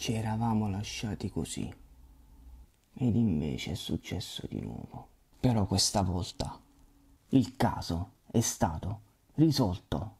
Ci eravamo lasciati così. Ed invece è successo di nuovo. Però questa volta il caso è stato risolto.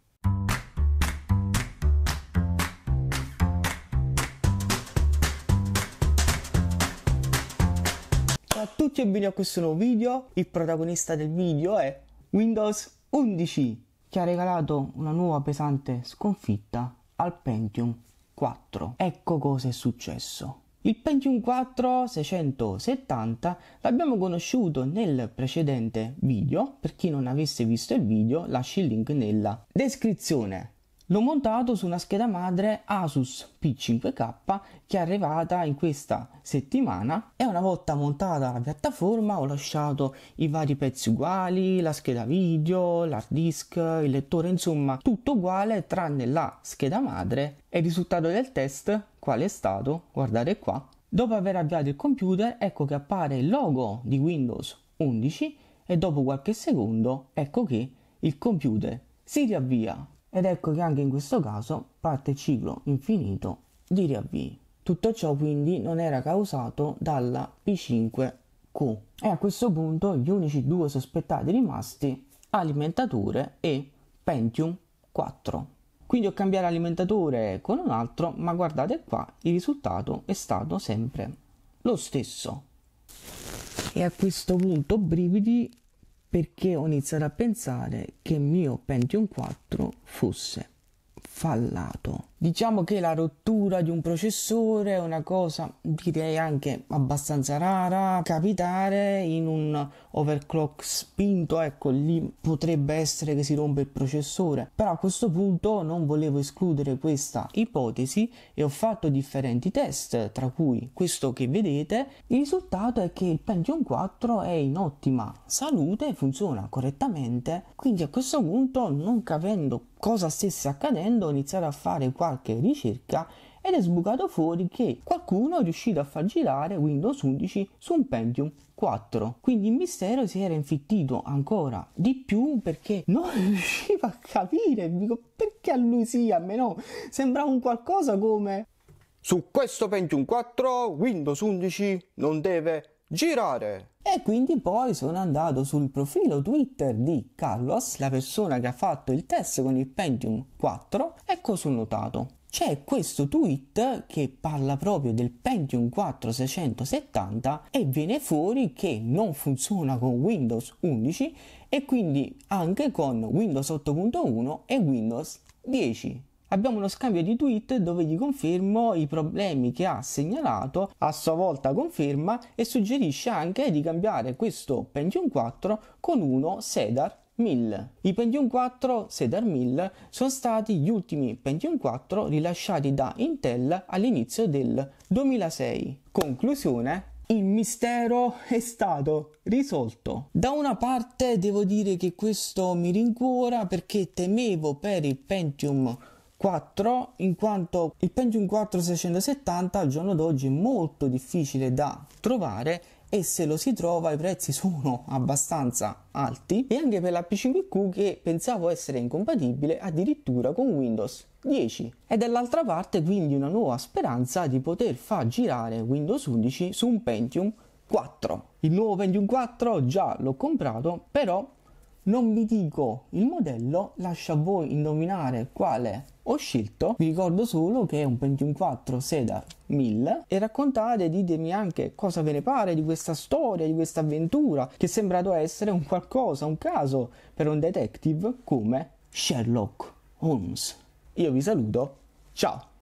Ciao a tutti e benvenuti a questo nuovo video. Il protagonista del video è Windows 11 che ha regalato una nuova pesante sconfitta al Pentium 4. Ecco cosa è successo. Il Pentium 4 670 l'abbiamo conosciuto nel precedente video, per chi non avesse visto il video lascio il link nella descrizione. L'ho montato su una scheda madre Asus P5K che è arrivata in questa settimana e una volta montata la piattaforma ho lasciato i vari pezzi uguali, la scheda video, l'hard disk, il lettore, insomma tutto uguale tranne la scheda madre e il risultato del test qual è stato? Guardate qua. Dopo aver avviato il computer ecco che appare il logo di Windows 11 e dopo qualche secondo ecco che il computer si riavvia ed ecco che anche in questo caso parte ciclo infinito di riavvii. Tutto ciò quindi non era causato dalla P5Q e a questo punto gli unici due sospettati rimasti alimentatore e Pentium 4. Quindi ho cambiato alimentatore con un altro, ma guardate qua, il risultato è stato sempre lo stesso. E a questo punto brividi perché ho iniziato a pensare che il mio Pentium 4 fosse fallato. Diciamo che la rottura di un processore è una cosa, direi anche abbastanza rara, capitare in un overclock spinto, ecco lì potrebbe essere che si rompa il processore, però a questo punto non volevo escludere questa ipotesi e ho fatto differenti test, tra cui questo che vedete, il risultato è che il Pentium 4 è in ottima salute, funziona correttamente, quindi a questo punto non capendo cosa stesse accadendo ho iniziato a fare qua qualche ricerca ed è sbucato fuori che qualcuno è riuscito a far girare Windows 11 su un Pentium 4. Quindi il mistero si era infittito ancora di più perché non riusciva a capire dico, perché a lui sì, a me no. Sembrava un qualcosa come... Su questo Pentium 4 Windows 11 non deve girare. E quindi poi sono andato sul profilo Twitter di Carlos, la persona che ha fatto il test con il Pentium 4, e cosa ho notato? C'è questo tweet che parla proprio del Pentium 4 670 e viene fuori che non funziona con Windows 11 e quindi anche con Windows 8.1 e Windows 10 abbiamo uno scambio di tweet dove gli confermo i problemi che ha segnalato, a sua volta conferma e suggerisce anche di cambiare questo Pentium 4 con uno Sedar 1000. I Pentium 4 Sedar 1000 sono stati gli ultimi Pentium 4 rilasciati da Intel all'inizio del 2006. Conclusione il mistero è stato risolto. Da una parte devo dire che questo mi rincuora perché temevo per il Pentium 4 4 in quanto il Pentium 4 670 al giorno d'oggi è molto difficile da trovare e se lo si trova i prezzi sono abbastanza alti e anche per la P5Q che pensavo essere incompatibile addirittura con Windows 10 e dall'altra parte quindi una nuova speranza di poter far girare Windows 11 su un Pentium 4 il nuovo Pentium 4 già l'ho comprato però non vi dico il modello, lascio a voi indovinare quale ho scelto. Vi ricordo solo che è un 214 4 Seda 1000 e raccontate, ditemi anche cosa ve ne pare di questa storia, di questa avventura che è sembrato essere un qualcosa, un caso per un detective come Sherlock Holmes. Io vi saluto, ciao!